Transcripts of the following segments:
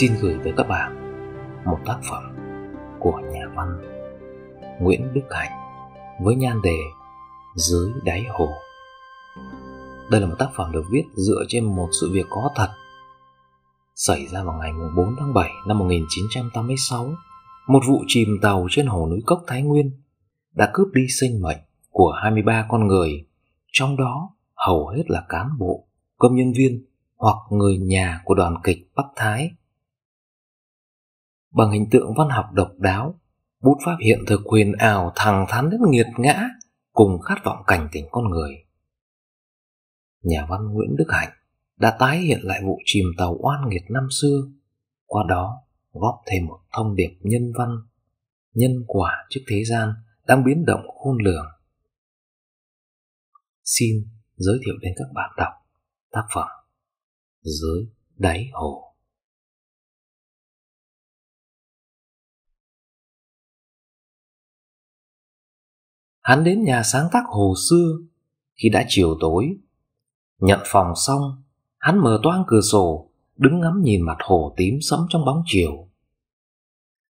xin gửi tới các bạn một tác phẩm của nhà văn Nguyễn Đức Hạnh với nhan đề Dưới đáy hồ. Đây là một tác phẩm được viết dựa trên một sự việc có thật xảy ra vào ngày 4 tháng 7 năm 1986. Một vụ chìm tàu trên hồ núi Cốc Thái Nguyên đã cướp đi sinh mệnh của 23 con người, trong đó hầu hết là cán bộ, công nhân viên hoặc người nhà của đoàn kịch Bắc Thái bằng hình tượng văn học độc đáo, bút pháp hiện thực huyền ảo thẳng thắn đến nghiệt ngã cùng khát vọng cảnh tỉnh con người. Nhà văn Nguyễn Đức Hạnh đã tái hiện lại vụ chìm tàu oan nghiệt năm xưa, qua đó góp thêm một thông điệp nhân văn, nhân quả trước thế gian đang biến động khôn lường. Xin giới thiệu đến các bạn đọc tác phẩm Dưới đáy hồ. hắn đến nhà sáng tác hồ xưa khi đã chiều tối. Nhận phòng xong, hắn mở toang cửa sổ, đứng ngắm nhìn mặt hồ tím sẫm trong bóng chiều.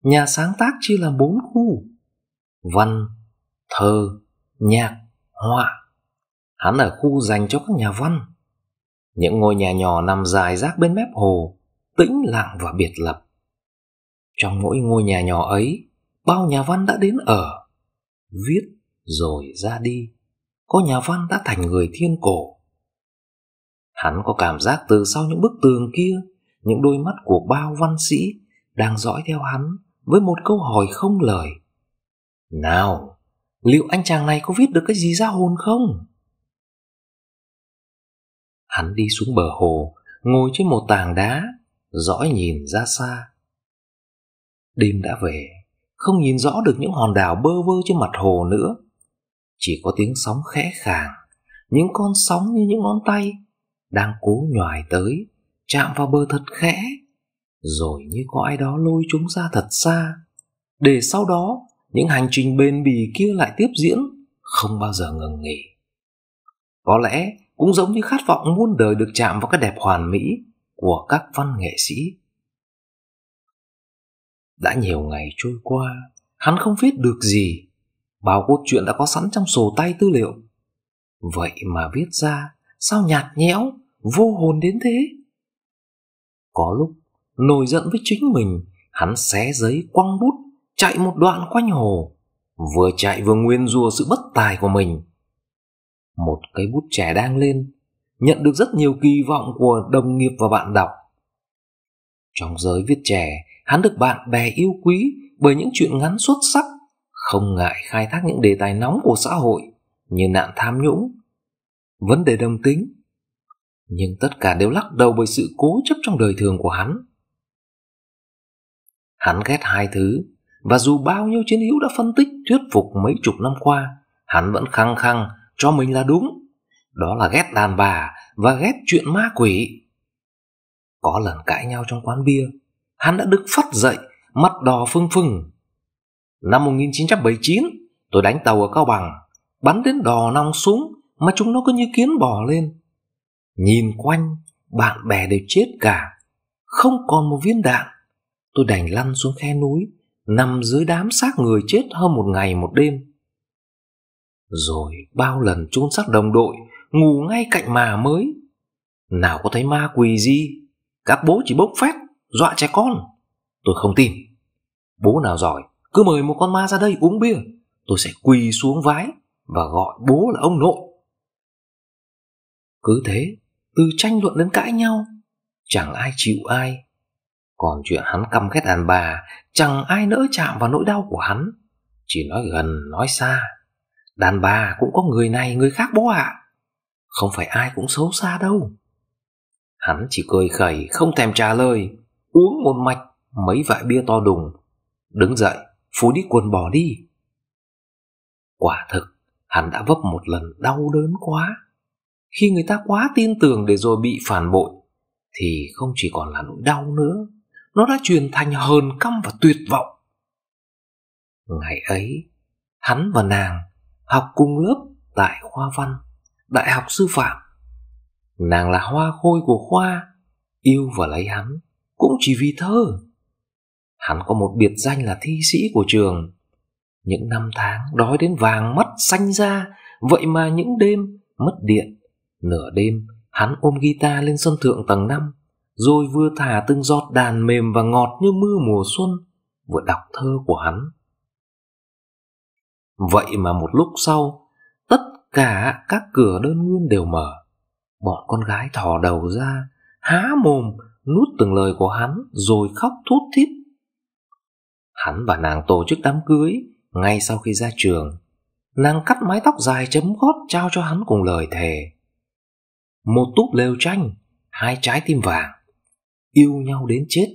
Nhà sáng tác chia làm bốn khu, văn, thơ, nhạc, họa. Hắn ở khu dành cho các nhà văn. Những ngôi nhà nhỏ nằm dài rác bên mép hồ, tĩnh lặng và biệt lập. Trong mỗi ngôi nhà nhỏ ấy, bao nhà văn đã đến ở, viết rồi ra đi Có nhà văn đã thành người thiên cổ Hắn có cảm giác từ sau những bức tường kia Những đôi mắt của bao văn sĩ Đang dõi theo hắn Với một câu hỏi không lời Nào Liệu anh chàng này có viết được cái gì ra hồn không? Hắn đi xuống bờ hồ Ngồi trên một tảng đá Dõi nhìn ra xa Đêm đã về Không nhìn rõ được những hòn đảo bơ vơ trên mặt hồ nữa chỉ có tiếng sóng khẽ khàng những con sóng như những ngón tay đang cố nhoài tới chạm vào bờ thật khẽ rồi như có ai đó lôi chúng ra thật xa để sau đó những hành trình bền bỉ kia lại tiếp diễn không bao giờ ngừng nghỉ có lẽ cũng giống như khát vọng muôn đời được chạm vào cái đẹp hoàn mỹ của các văn nghệ sĩ đã nhiều ngày trôi qua hắn không viết được gì bao cốt truyện đã có sẵn trong sổ tay tư liệu vậy mà viết ra sao nhạt nhẽo vô hồn đến thế có lúc nổi giận với chính mình hắn xé giấy quăng bút chạy một đoạn quanh hồ vừa chạy vừa nguyên rùa sự bất tài của mình một cây bút trẻ đang lên nhận được rất nhiều kỳ vọng của đồng nghiệp và bạn đọc trong giới viết trẻ hắn được bạn bè yêu quý bởi những chuyện ngắn xuất sắc không ngại khai thác những đề tài nóng của xã hội như nạn tham nhũng, vấn đề đồng tính. Nhưng tất cả đều lắc đầu bởi sự cố chấp trong đời thường của hắn. Hắn ghét hai thứ, và dù bao nhiêu chiến hữu đã phân tích thuyết phục mấy chục năm qua, hắn vẫn khăng khăng cho mình là đúng. Đó là ghét đàn bà và ghét chuyện ma quỷ. Có lần cãi nhau trong quán bia, hắn đã đứng phát dậy, mặt đỏ phương phừng, Năm 1979, tôi đánh tàu ở Cao Bằng, bắn đến đò nong xuống mà chúng nó cứ như kiến bò lên. Nhìn quanh, bạn bè đều chết cả, không còn một viên đạn. Tôi đành lăn xuống khe núi, nằm dưới đám xác người chết hơn một ngày một đêm. Rồi bao lần chôn xác đồng đội, ngủ ngay cạnh mà mới. Nào có thấy ma quỷ gì, các bố chỉ bốc phép dọa trẻ con. Tôi không tin. Bố nào giỏi cứ mời một con ma ra đây uống bia tôi sẽ quỳ xuống vái và gọi bố là ông nội cứ thế từ tranh luận đến cãi nhau chẳng ai chịu ai còn chuyện hắn căm ghét đàn bà chẳng ai nỡ chạm vào nỗi đau của hắn chỉ nói gần nói xa đàn bà cũng có người này người khác bố ạ à. không phải ai cũng xấu xa đâu hắn chỉ cười khẩy không thèm trả lời uống một mạch mấy vại bia to đùng đứng dậy phủi đi quần bỏ đi. Quả thực, hắn đã vấp một lần đau đớn quá. Khi người ta quá tin tưởng để rồi bị phản bội, thì không chỉ còn là nỗi đau nữa, nó đã truyền thành hờn căm và tuyệt vọng. Ngày ấy, hắn và nàng học cùng lớp tại khoa văn, đại học sư phạm. Nàng là hoa khôi của khoa, yêu và lấy hắn, cũng chỉ vì thơ. Hắn có một biệt danh là thi sĩ của trường. Những năm tháng đói đến vàng mắt xanh ra, vậy mà những đêm mất điện, nửa đêm hắn ôm guitar lên sân thượng tầng năm rồi vừa thả từng giọt đàn mềm và ngọt như mưa mùa xuân, vừa đọc thơ của hắn. Vậy mà một lúc sau, tất cả các cửa đơn nguyên đều mở. Bọn con gái thò đầu ra, há mồm, nuốt từng lời của hắn rồi khóc thút thít Hắn và nàng tổ chức đám cưới ngay sau khi ra trường. Nàng cắt mái tóc dài chấm gót trao cho hắn cùng lời thề. Một túp lều tranh, hai trái tim vàng, yêu nhau đến chết.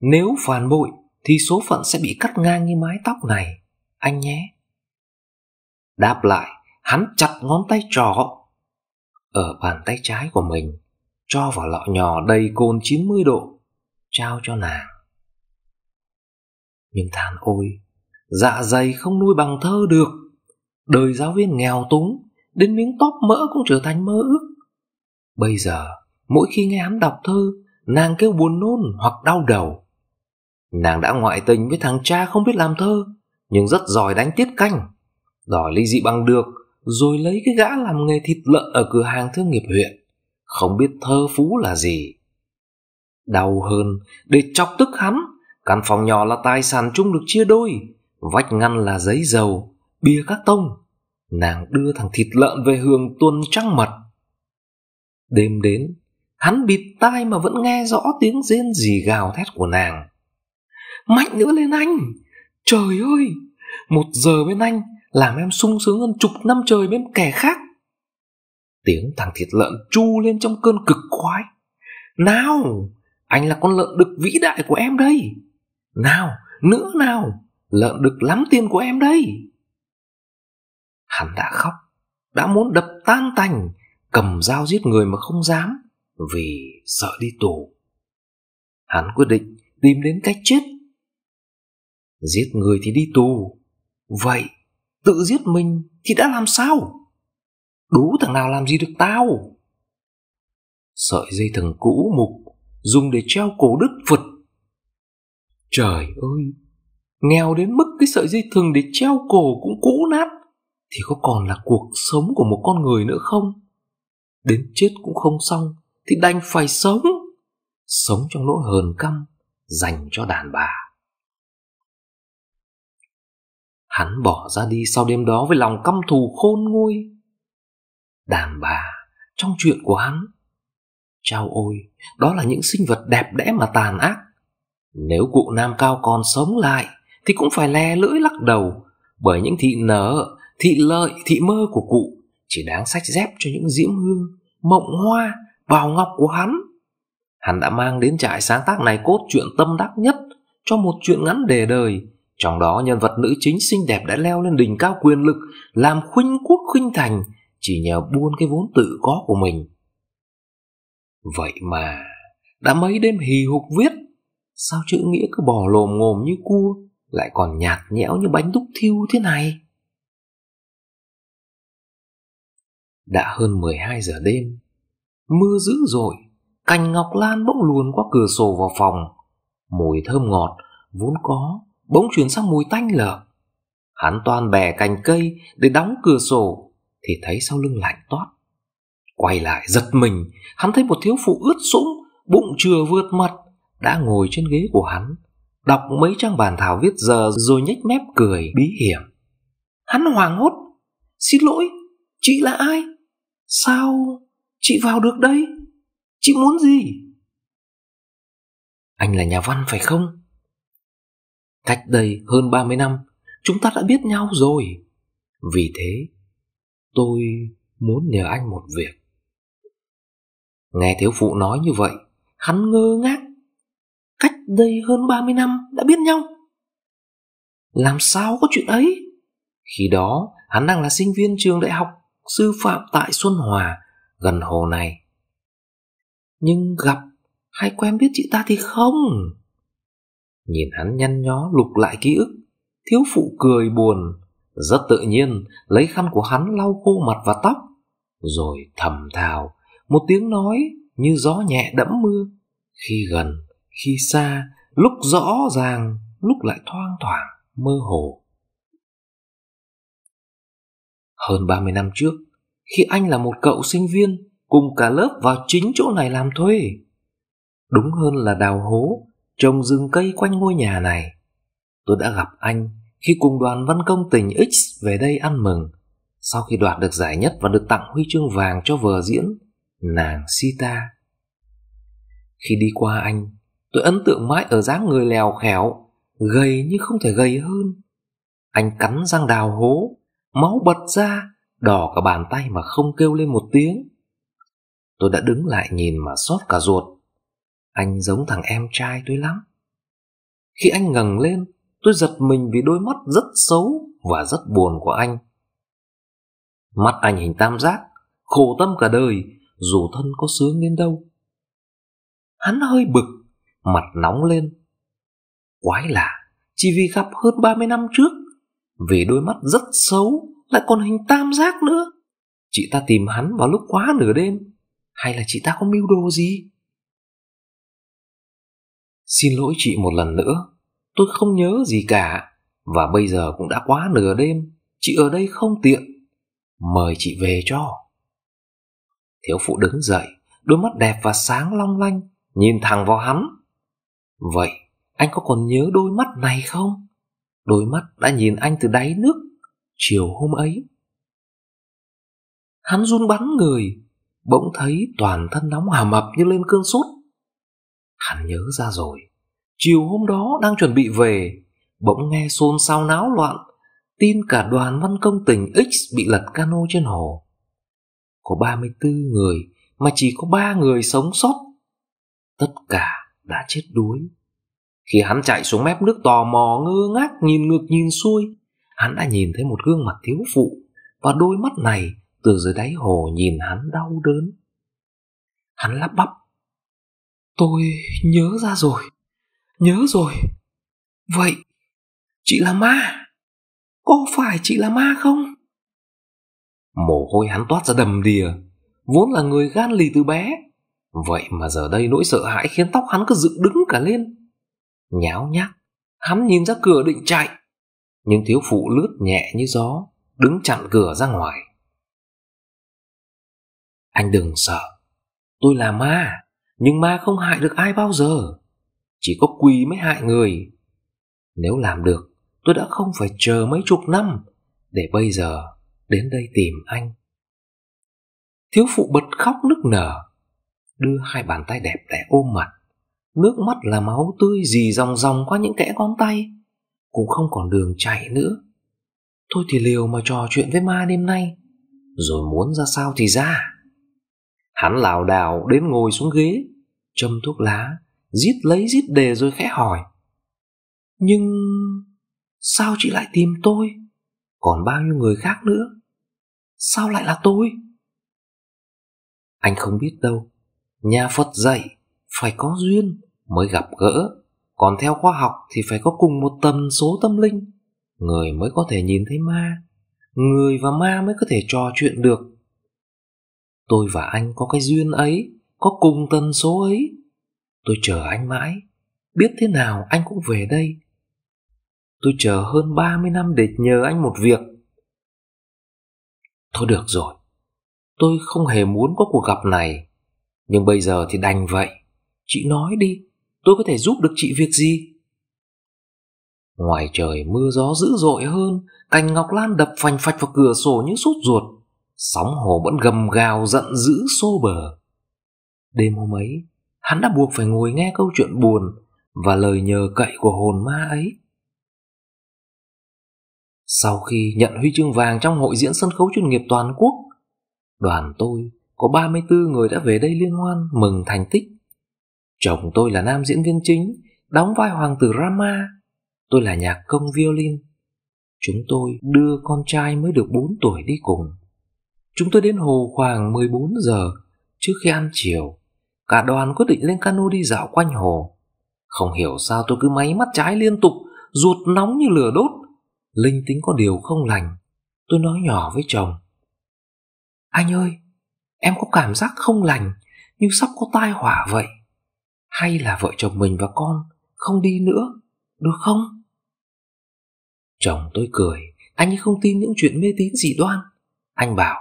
Nếu phản bội thì số phận sẽ bị cắt ngang như mái tóc này, anh nhé. Đáp lại, hắn chặt ngón tay trỏ ở bàn tay trái của mình, cho vào lọ nhỏ đầy cồn 90 độ, trao cho nàng nhưng than ôi dạ dày không nuôi bằng thơ được đời giáo viên nghèo túng đến miếng tóp mỡ cũng trở thành mơ ước bây giờ mỗi khi nghe hắn đọc thơ nàng kêu buồn nôn hoặc đau đầu nàng đã ngoại tình với thằng cha không biết làm thơ nhưng rất giỏi đánh tiết canh đòi ly dị bằng được rồi lấy cái gã làm nghề thịt lợn ở cửa hàng thương nghiệp huyện không biết thơ phú là gì đau hơn để chọc tức hắn Căn phòng nhỏ là tài sản chung được chia đôi, vách ngăn là giấy dầu, bia các tông. Nàng đưa thằng thịt lợn về hường tuần trăng mật. Đêm đến, hắn bịt tai mà vẫn nghe rõ tiếng rên rỉ gào thét của nàng. Mạnh nữa lên anh! Trời ơi! Một giờ bên anh làm em sung sướng hơn chục năm trời bên kẻ khác. Tiếng thằng thịt lợn chu lên trong cơn cực khoái. Nào! Anh là con lợn đực vĩ đại của em đây! Nào, nữa nào, lợn được lắm tiền của em đây. Hắn đã khóc, đã muốn đập tan tành, cầm dao giết người mà không dám, vì sợ đi tù. Hắn quyết định tìm đến cách chết. Giết người thì đi tù, vậy tự giết mình thì đã làm sao? Đủ thằng nào làm gì được tao? Sợi dây thừng cũ mục dùng để treo cổ đức phật Trời ơi, nghèo đến mức cái sợi dây thừng để treo cổ cũng cũ nát, thì có còn là cuộc sống của một con người nữa không? Đến chết cũng không xong, thì đành phải sống. Sống trong nỗi hờn căm, dành cho đàn bà. Hắn bỏ ra đi sau đêm đó với lòng căm thù khôn nguôi. Đàn bà, trong chuyện của hắn, Chao ôi, đó là những sinh vật đẹp đẽ mà tàn ác nếu cụ Nam Cao còn sống lại Thì cũng phải le lưỡi lắc đầu Bởi những thị nở, thị lợi, thị mơ của cụ Chỉ đáng sách dép cho những diễm hương Mộng hoa, bào ngọc của hắn Hắn đã mang đến trại sáng tác này cốt truyện tâm đắc nhất Cho một chuyện ngắn đề đời Trong đó nhân vật nữ chính xinh đẹp đã leo lên đỉnh cao quyền lực Làm khuynh quốc khuynh thành Chỉ nhờ buôn cái vốn tự có của mình Vậy mà Đã mấy đêm hì hục viết Sao chữ nghĩa cứ bò lồm ngồm như cua Lại còn nhạt nhẽo như bánh đúc thiêu thế này Đã hơn 12 giờ đêm Mưa dữ rồi Cành ngọc lan bỗng luồn qua cửa sổ vào phòng Mùi thơm ngọt Vốn có Bỗng chuyển sang mùi tanh lợp Hắn toàn bè cành cây Để đóng cửa sổ Thì thấy sau lưng lạnh toát Quay lại giật mình Hắn thấy một thiếu phụ ướt sũng Bụng chừa vượt mặt đã ngồi trên ghế của hắn đọc mấy trang bản thảo viết giờ rồi nhếch mép cười bí hiểm hắn hoảng hốt xin lỗi chị là ai sao chị vào được đây chị muốn gì anh là nhà văn phải không cách đây hơn ba mươi năm chúng ta đã biết nhau rồi vì thế tôi muốn nhờ anh một việc nghe thiếu phụ nói như vậy hắn ngơ ngác đây hơn 30 năm đã biết nhau. Làm sao có chuyện ấy? Khi đó, hắn đang là sinh viên trường đại học sư phạm tại Xuân Hòa, gần hồ này. Nhưng gặp hay quen biết chị ta thì không. Nhìn hắn nhăn nhó lục lại ký ức, thiếu phụ cười buồn, rất tự nhiên lấy khăn của hắn lau khô mặt và tóc, rồi thầm thào một tiếng nói như gió nhẹ đẫm mưa. Khi gần, khi xa lúc rõ ràng lúc lại thoang thoảng mơ hồ hơn 30 năm trước khi anh là một cậu sinh viên cùng cả lớp vào chính chỗ này làm thuê đúng hơn là đào hố trồng rừng cây quanh ngôi nhà này tôi đã gặp anh khi cùng đoàn văn công tỉnh X về đây ăn mừng sau khi đoạt được giải nhất và được tặng huy chương vàng cho vở diễn nàng Sita. Khi đi qua anh, Tôi ấn tượng mãi ở dáng người lèo khéo Gầy như không thể gầy hơn Anh cắn răng đào hố Máu bật ra Đỏ cả bàn tay mà không kêu lên một tiếng Tôi đã đứng lại nhìn mà xót cả ruột Anh giống thằng em trai tôi lắm Khi anh ngẩng lên Tôi giật mình vì đôi mắt rất xấu Và rất buồn của anh Mắt anh hình tam giác Khổ tâm cả đời Dù thân có sướng đến đâu Hắn hơi bực mặt nóng lên. Quái lạ, chỉ vì gặp hơn 30 năm trước, vì đôi mắt rất xấu, lại còn hình tam giác nữa. Chị ta tìm hắn vào lúc quá nửa đêm, hay là chị ta có mưu đồ gì? Xin lỗi chị một lần nữa, tôi không nhớ gì cả, và bây giờ cũng đã quá nửa đêm, chị ở đây không tiện. Mời chị về cho. Thiếu phụ đứng dậy, đôi mắt đẹp và sáng long lanh, nhìn thẳng vào hắn. Vậy anh có còn nhớ đôi mắt này không? Đôi mắt đã nhìn anh từ đáy nước chiều hôm ấy. Hắn run bắn người, bỗng thấy toàn thân nóng hàm mập như lên cơn sốt. Hắn nhớ ra rồi, chiều hôm đó đang chuẩn bị về, bỗng nghe xôn xao náo loạn, tin cả đoàn văn công tình X bị lật cano trên hồ. Có 34 người mà chỉ có 3 người sống sót. Tất cả đã chết đuối khi hắn chạy xuống mép nước tò mò ngơ ngác nhìn ngược nhìn xuôi hắn đã nhìn thấy một gương mặt thiếu phụ và đôi mắt này từ dưới đáy hồ nhìn hắn đau đớn hắn lắp bắp tôi nhớ ra rồi nhớ rồi vậy chị là ma có phải chị là ma không mồ hôi hắn toát ra đầm đìa vốn là người gan lì từ bé Vậy mà giờ đây nỗi sợ hãi khiến tóc hắn cứ dựng đứng cả lên. Nháo nhác, hắn nhìn ra cửa định chạy. Nhưng thiếu phụ lướt nhẹ như gió, đứng chặn cửa ra ngoài. Anh đừng sợ, tôi là ma, nhưng ma không hại được ai bao giờ. Chỉ có quỳ mới hại người. Nếu làm được, tôi đã không phải chờ mấy chục năm để bây giờ đến đây tìm anh. Thiếu phụ bật khóc nức nở, đưa hai bàn tay đẹp để ôm mặt nước mắt là máu tươi dì ròng ròng qua những kẽ ngón tay cũng không còn đường chạy nữa thôi thì liều mà trò chuyện với ma đêm nay rồi muốn ra sao thì ra hắn lảo đảo đến ngồi xuống ghế châm thuốc lá giết lấy giết đề rồi khẽ hỏi nhưng sao chị lại tìm tôi còn bao nhiêu người khác nữa sao lại là tôi anh không biết đâu nhà phật dạy phải có duyên mới gặp gỡ còn theo khoa học thì phải có cùng một tần số tâm linh người mới có thể nhìn thấy ma người và ma mới có thể trò chuyện được tôi và anh có cái duyên ấy có cùng tần số ấy tôi chờ anh mãi biết thế nào anh cũng về đây tôi chờ hơn 30 năm để nhờ anh một việc thôi được rồi tôi không hề muốn có cuộc gặp này nhưng bây giờ thì đành vậy Chị nói đi Tôi có thể giúp được chị việc gì Ngoài trời mưa gió dữ dội hơn Cành ngọc lan đập phành phạch vào cửa sổ như sốt ruột Sóng hồ vẫn gầm gào giận dữ xô bờ Đêm hôm ấy Hắn đã buộc phải ngồi nghe câu chuyện buồn Và lời nhờ cậy của hồn ma ấy Sau khi nhận huy chương vàng trong hội diễn sân khấu chuyên nghiệp toàn quốc Đoàn tôi có 34 người đã về đây liên hoan mừng thành tích. Chồng tôi là nam diễn viên chính, đóng vai hoàng tử Rama. Tôi là nhạc công violin. Chúng tôi đưa con trai mới được 4 tuổi đi cùng. Chúng tôi đến hồ khoảng 14 giờ trước khi ăn chiều. Cả đoàn quyết định lên cano đi dạo quanh hồ. Không hiểu sao tôi cứ máy mắt trái liên tục, ruột nóng như lửa đốt. Linh tính có điều không lành. Tôi nói nhỏ với chồng. Anh ơi, em có cảm giác không lành như sắp có tai họa vậy hay là vợ chồng mình và con không đi nữa được không chồng tôi cười anh ấy không tin những chuyện mê tín dị đoan anh bảo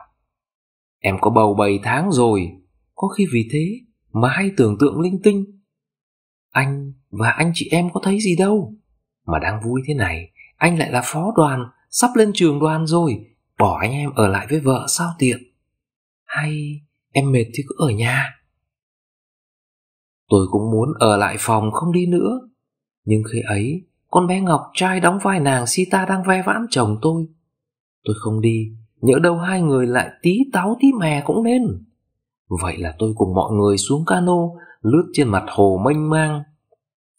em có bầu bảy tháng rồi có khi vì thế mà hay tưởng tượng linh tinh anh và anh chị em có thấy gì đâu mà đang vui thế này anh lại là phó đoàn sắp lên trường đoàn rồi bỏ anh em ở lại với vợ sao tiện hay em mệt thì cứ ở nhà Tôi cũng muốn ở lại phòng không đi nữa Nhưng khi ấy Con bé Ngọc trai đóng vai nàng Sita đang ve vãn chồng tôi Tôi không đi Nhỡ đâu hai người lại tí táo tí mè cũng nên Vậy là tôi cùng mọi người xuống cano Lướt trên mặt hồ mênh mang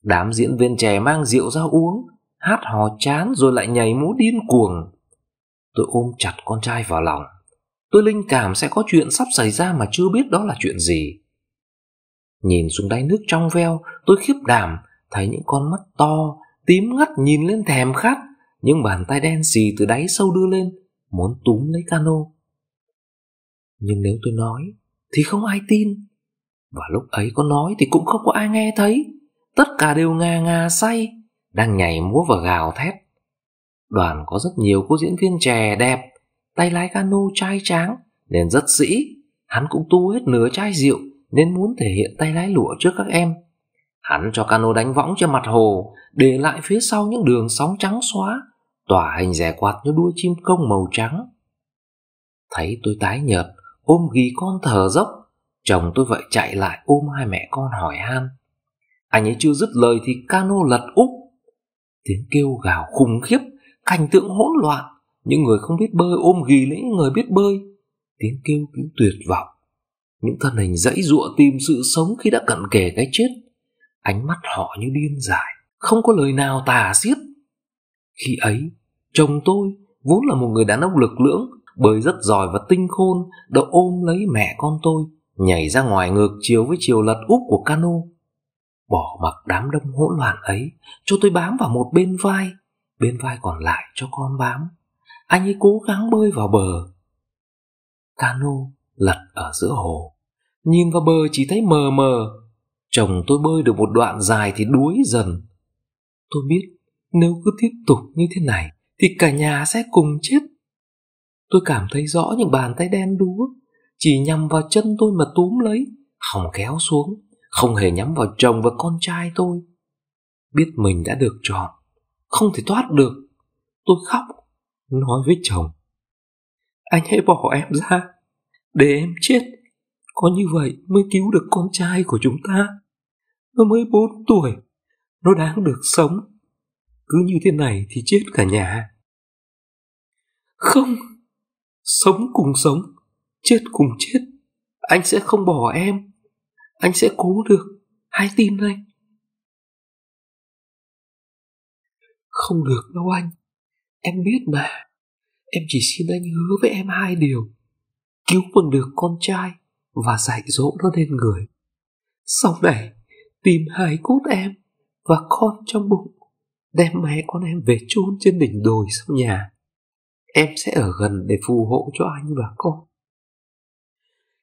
Đám diễn viên trẻ mang rượu ra uống Hát hò chán rồi lại nhảy múa điên cuồng Tôi ôm chặt con trai vào lòng Tôi linh cảm sẽ có chuyện sắp xảy ra mà chưa biết đó là chuyện gì. Nhìn xuống đáy nước trong veo, tôi khiếp đảm, thấy những con mắt to, tím ngắt nhìn lên thèm khát, những bàn tay đen xì từ đáy sâu đưa lên, muốn túm lấy cano. Nhưng nếu tôi nói, thì không ai tin. Và lúc ấy có nói thì cũng không có ai nghe thấy. Tất cả đều ngà ngà say, đang nhảy múa và gào thét. Đoàn có rất nhiều cô diễn viên trẻ đẹp, tay lái cano trai tráng nên rất sĩ hắn cũng tu hết nửa chai rượu nên muốn thể hiện tay lái lụa trước các em hắn cho cano đánh võng trên mặt hồ để lại phía sau những đường sóng trắng xóa tỏa hình rẻ quạt như đuôi chim công màu trắng thấy tôi tái nhợt ôm ghì con thở dốc chồng tôi vậy chạy lại ôm hai mẹ con hỏi han anh ấy chưa dứt lời thì cano lật úp tiếng kêu gào khủng khiếp cảnh tượng hỗn loạn những người không biết bơi ôm ghì lấy những người biết bơi tiếng kêu cứu tuyệt vọng những thân hình dãy giụa tìm sự sống khi đã cận kề cái chết ánh mắt họ như điên dại không có lời nào tà xiết khi ấy chồng tôi vốn là một người đàn ông lực lưỡng bơi rất giỏi và tinh khôn đã ôm lấy mẹ con tôi nhảy ra ngoài ngược chiều với chiều lật úp của cano bỏ mặc đám đông hỗn loạn ấy cho tôi bám vào một bên vai bên vai còn lại cho con bám anh ấy cố gắng bơi vào bờ. Cano lật ở giữa hồ. Nhìn vào bờ chỉ thấy mờ mờ. Chồng tôi bơi được một đoạn dài thì đuối dần. Tôi biết nếu cứ tiếp tục như thế này thì cả nhà sẽ cùng chết. Tôi cảm thấy rõ những bàn tay đen đúa chỉ nhằm vào chân tôi mà túm lấy, hòng kéo xuống, không hề nhắm vào chồng và con trai tôi. Biết mình đã được chọn, không thể thoát được. Tôi khóc nói với chồng anh hãy bỏ em ra để em chết có như vậy mới cứu được con trai của chúng ta nó mới bốn tuổi nó đáng được sống cứ như thế này thì chết cả nhà không sống cùng sống chết cùng chết anh sẽ không bỏ em anh sẽ cố được hãy tin anh không được đâu anh Em biết mà, em chỉ xin anh hứa với em hai điều. Cứu bằng được con trai và dạy dỗ nó lên người. Sau này, tìm hai cốt em và con trong bụng, đem mẹ con em về chôn trên đỉnh đồi sau nhà. Em sẽ ở gần để phù hộ cho anh và con.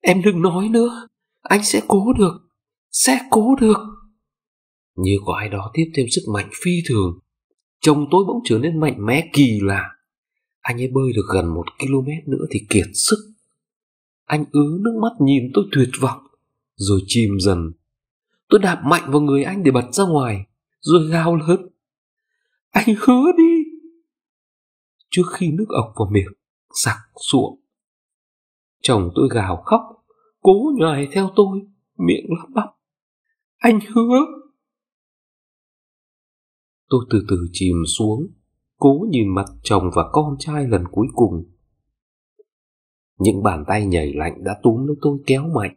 Em đừng nói nữa, anh sẽ cố được, sẽ cố được. Như có ai đó tiếp thêm sức mạnh phi thường Chồng tôi bỗng trở nên mạnh mẽ kỳ lạ. Anh ấy bơi được gần một km nữa thì kiệt sức. Anh ứ nước mắt nhìn tôi tuyệt vọng, rồi chìm dần. Tôi đạp mạnh vào người anh để bật ra ngoài, rồi gào lớn. Anh hứa đi! Trước khi nước ọc vào miệng, sặc sụa. Chồng tôi gào khóc, cố nhòi theo tôi, miệng lắp bắp. Anh hứa! Tôi từ từ chìm xuống, cố nhìn mặt chồng và con trai lần cuối cùng. Những bàn tay nhảy lạnh đã túm lấy tôi kéo mạnh.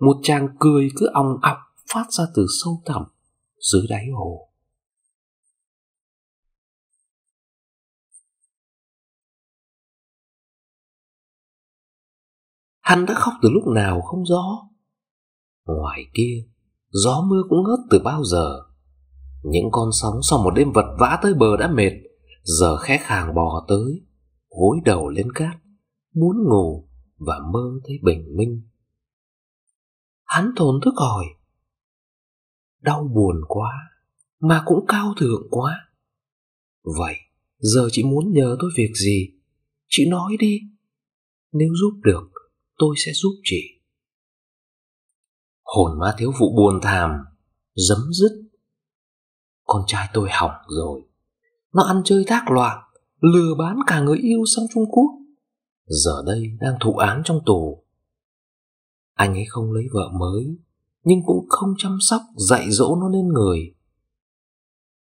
Một chàng cười cứ ong ọc phát ra từ sâu thẳm, dưới đáy hồ. Hắn đã khóc từ lúc nào không rõ. Ngoài kia, gió mưa cũng ngớt từ bao giờ những con sóng sau một đêm vật vã tới bờ đã mệt giờ khẽ khàng bò tới gối đầu lên cát muốn ngủ và mơ thấy bình minh hắn thốn thức hỏi đau buồn quá mà cũng cao thượng quá vậy giờ chị muốn nhờ tôi việc gì chị nói đi nếu giúp được tôi sẽ giúp chị hồn ma thiếu phụ buồn thàm dấm dứt con trai tôi hỏng rồi Nó ăn chơi thác loạn Lừa bán cả người yêu sang Trung Quốc Giờ đây đang thụ án trong tù Anh ấy không lấy vợ mới Nhưng cũng không chăm sóc Dạy dỗ nó lên người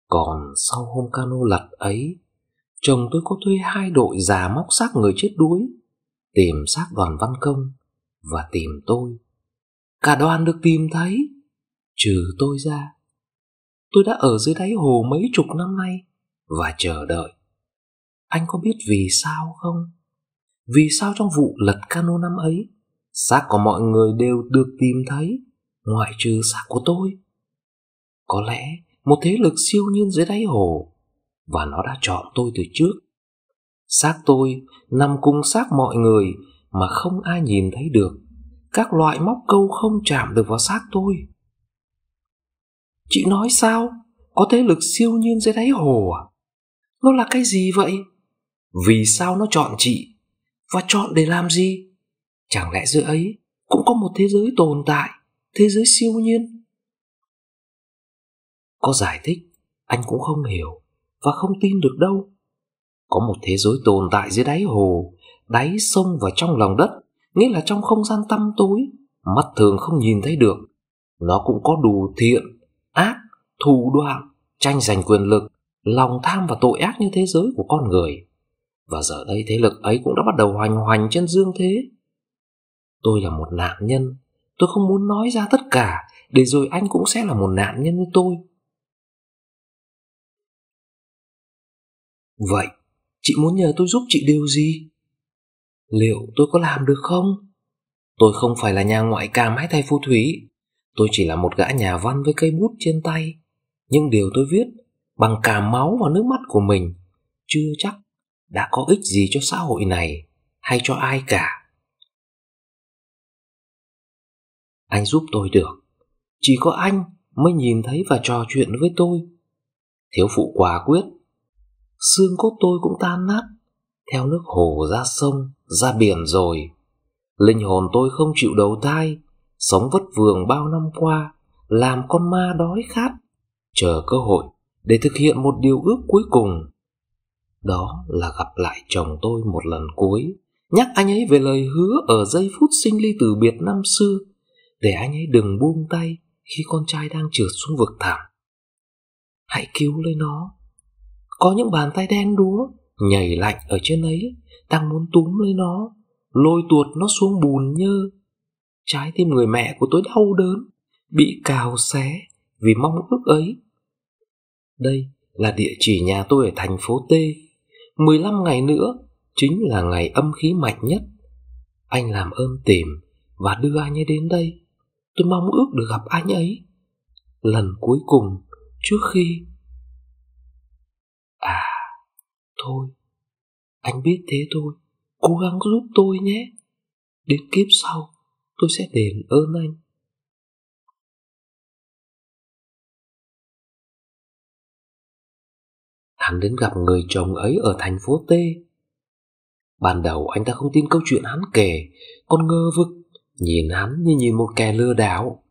Còn sau hôm cano lật ấy Chồng tôi có thuê hai đội già móc xác người chết đuối Tìm xác đoàn văn công Và tìm tôi Cả đoàn được tìm thấy Trừ tôi ra tôi đã ở dưới đáy hồ mấy chục năm nay và chờ đợi anh có biết vì sao không vì sao trong vụ lật cano năm ấy xác của mọi người đều được tìm thấy ngoại trừ xác của tôi có lẽ một thế lực siêu nhiên dưới đáy hồ và nó đã chọn tôi từ trước xác tôi nằm cùng xác mọi người mà không ai nhìn thấy được các loại móc câu không chạm được vào xác tôi Chị nói sao? Có thế lực siêu nhiên dưới đáy hồ à? Nó là cái gì vậy? Vì sao nó chọn chị? Và chọn để làm gì? Chẳng lẽ giữa ấy cũng có một thế giới tồn tại, thế giới siêu nhiên? Có giải thích, anh cũng không hiểu và không tin được đâu. Có một thế giới tồn tại dưới đáy hồ, đáy sông và trong lòng đất, nghĩa là trong không gian tăm tối, mắt thường không nhìn thấy được. Nó cũng có đủ thiện ác thủ đoạn tranh giành quyền lực lòng tham và tội ác như thế giới của con người và giờ đây thế lực ấy cũng đã bắt đầu hoành hoành trên dương thế tôi là một nạn nhân tôi không muốn nói ra tất cả để rồi anh cũng sẽ là một nạn nhân như tôi vậy chị muốn nhờ tôi giúp chị điều gì liệu tôi có làm được không tôi không phải là nhà ngoại cảm hay thầy phù thủy Tôi chỉ là một gã nhà văn với cây bút trên tay, nhưng điều tôi viết bằng cả máu và nước mắt của mình chưa chắc đã có ích gì cho xã hội này hay cho ai cả. Anh giúp tôi được, chỉ có anh mới nhìn thấy và trò chuyện với tôi. Thiếu phụ quả quyết, xương cốt tôi cũng tan nát, theo nước hồ ra sông, ra biển rồi. Linh hồn tôi không chịu đầu thai, sống vất vưởng bao năm qua, làm con ma đói khát, chờ cơ hội để thực hiện một điều ước cuối cùng. Đó là gặp lại chồng tôi một lần cuối, nhắc anh ấy về lời hứa ở giây phút sinh ly từ biệt năm xưa, để anh ấy đừng buông tay khi con trai đang trượt xuống vực thẳm. Hãy cứu lấy nó. Có những bàn tay đen đúa, nhảy lạnh ở trên ấy, đang muốn túm lấy nó, lôi tuột nó xuống bùn nhơ Trái tim người mẹ của tôi đau đớn, bị cào xé vì mong ước ấy. Đây là địa chỉ nhà tôi ở thành phố T. 15 ngày nữa chính là ngày âm khí mạnh nhất. Anh làm ơn tìm và đưa anh ấy đến đây. Tôi mong ước được gặp anh ấy. Lần cuối cùng trước khi... À, thôi, anh biết thế thôi, cố gắng giúp tôi nhé. Đến kiếp sau, tôi sẽ đền ơn anh. Hắn đến gặp người chồng ấy ở thành phố T. Ban đầu anh ta không tin câu chuyện hắn kể, còn ngơ vực, nhìn hắn như nhìn một kẻ lừa đảo.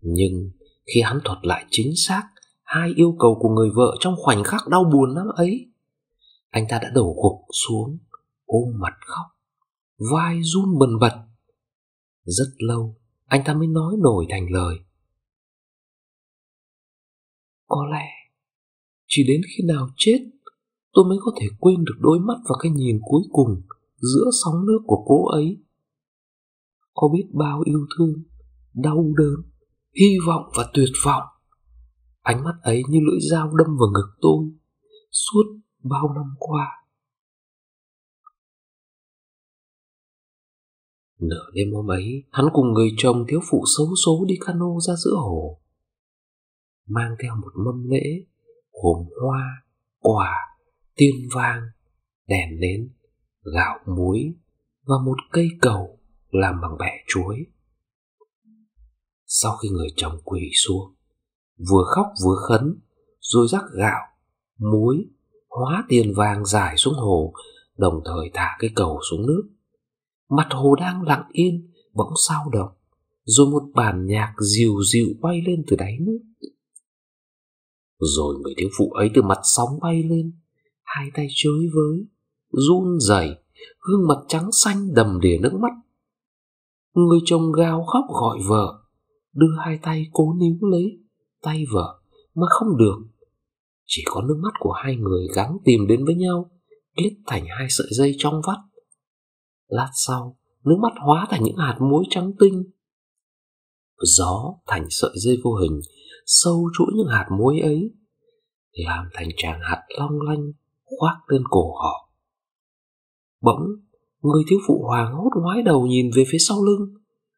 Nhưng khi hắn thuật lại chính xác hai yêu cầu của người vợ trong khoảnh khắc đau buồn lắm ấy, anh ta đã đổ gục xuống, ôm mặt khóc, vai run bần bật. Rất lâu Anh ta mới nói nổi thành lời Có lẽ Chỉ đến khi nào chết Tôi mới có thể quên được đôi mắt và cái nhìn cuối cùng Giữa sóng nước của cô ấy Có biết bao yêu thương Đau đớn Hy vọng và tuyệt vọng Ánh mắt ấy như lưỡi dao đâm vào ngực tôi Suốt bao năm qua Nửa đêm hôm ấy, hắn cùng người chồng thiếu phụ xấu số đi cano ra giữa hồ. Mang theo một mâm lễ, gồm hoa, quả, tiên vang, đèn nến, gạo muối và một cây cầu làm bằng bẹ chuối. Sau khi người chồng quỳ xuống, vừa khóc vừa khấn, rồi rắc gạo, muối, hóa tiền vàng dài xuống hồ, đồng thời thả cây cầu xuống nước mặt hồ đang lặng yên bỗng sao động rồi một bản nhạc dịu dịu bay lên từ đáy nước rồi người thiếu phụ ấy từ mặt sóng bay lên hai tay chới với run rẩy gương mặt trắng xanh đầm đìa nước mắt người chồng gào khóc gọi vợ đưa hai tay cố níu lấy tay vợ mà không được chỉ có nước mắt của hai người gắng tìm đến với nhau kết thành hai sợi dây trong vắt lát sau nước mắt hóa thành những hạt muối trắng tinh gió thành sợi dây vô hình sâu chuỗi những hạt muối ấy làm thành tràng hạt long lanh khoác lên cổ họ bỗng người thiếu phụ hoàng hốt ngoái đầu nhìn về phía sau lưng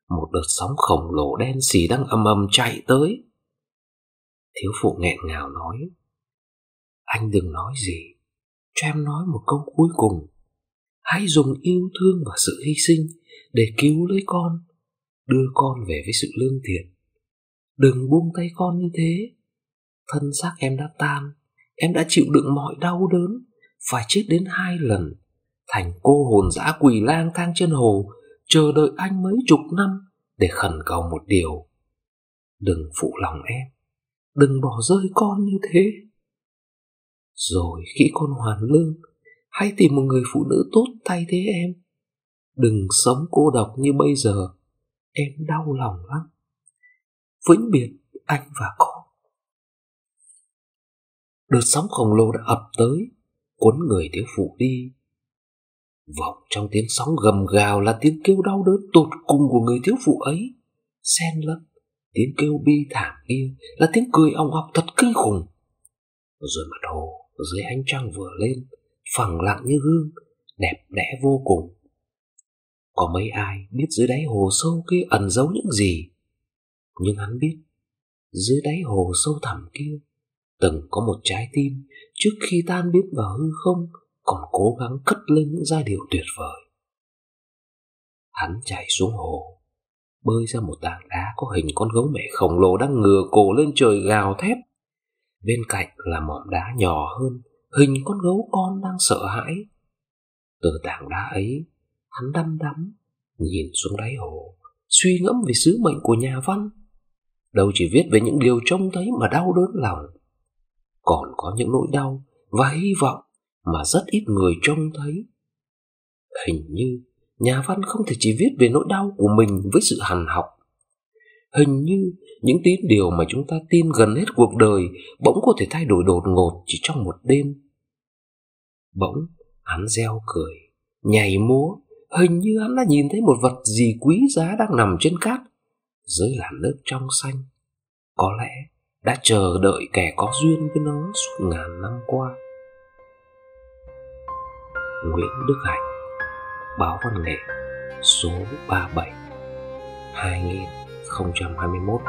một đợt sóng khổng lồ đen xì đang ầm ầm chạy tới thiếu phụ nghẹn ngào nói anh đừng nói gì cho em nói một câu cuối cùng hãy dùng yêu thương và sự hy sinh để cứu lấy con đưa con về với sự lương thiện đừng buông tay con như thế thân xác em đã tan em đã chịu đựng mọi đau đớn phải chết đến hai lần thành cô hồn dã quỳ lang thang trên hồ chờ đợi anh mấy chục năm để khẩn cầu một điều đừng phụ lòng em đừng bỏ rơi con như thế rồi khi con hoàn lương Hãy tìm một người phụ nữ tốt thay thế em. Đừng sống cô độc như bây giờ. Em đau lòng lắm. Vĩnh biệt anh và con. Đợt sóng khổng lồ đã ập tới, cuốn người thiếu phụ đi. Vọng trong tiếng sóng gầm gào là tiếng kêu đau đớn tột cùng của người thiếu phụ ấy. Xen lẫn tiếng kêu bi thảm kia là tiếng cười ong ọc thật kinh khủng. Rồi mặt hồ dưới ánh trăng vừa lên, phẳng lặng như gương đẹp đẽ vô cùng có mấy ai biết dưới đáy hồ sâu kia ẩn giấu những gì nhưng hắn biết dưới đáy hồ sâu thẳm kia từng có một trái tim trước khi tan biến vào hư không còn cố gắng cất lên những giai điệu tuyệt vời hắn chạy xuống hồ bơi ra một tảng đá có hình con gấu mẹ khổng lồ đang ngửa cổ lên trời gào thét bên cạnh là mỏm đá nhỏ hơn hình con gấu con đang sợ hãi từ tảng đá ấy hắn đăm đắm nhìn xuống đáy hồ suy ngẫm về sứ mệnh của nhà văn đâu chỉ viết về những điều trông thấy mà đau đớn lòng còn có những nỗi đau và hy vọng mà rất ít người trông thấy hình như nhà văn không thể chỉ viết về nỗi đau của mình với sự hằn học hình như những tín điều mà chúng ta tin gần hết cuộc đời bỗng có thể thay đổi đột ngột chỉ trong một đêm Bỗng hắn reo cười Nhảy múa Hình như hắn đã nhìn thấy một vật gì quý giá đang nằm trên cát Dưới làn nước trong xanh Có lẽ đã chờ đợi kẻ có duyên với nó suốt ngàn năm qua Nguyễn Đức Hạnh Báo Văn Nghệ số 37 2021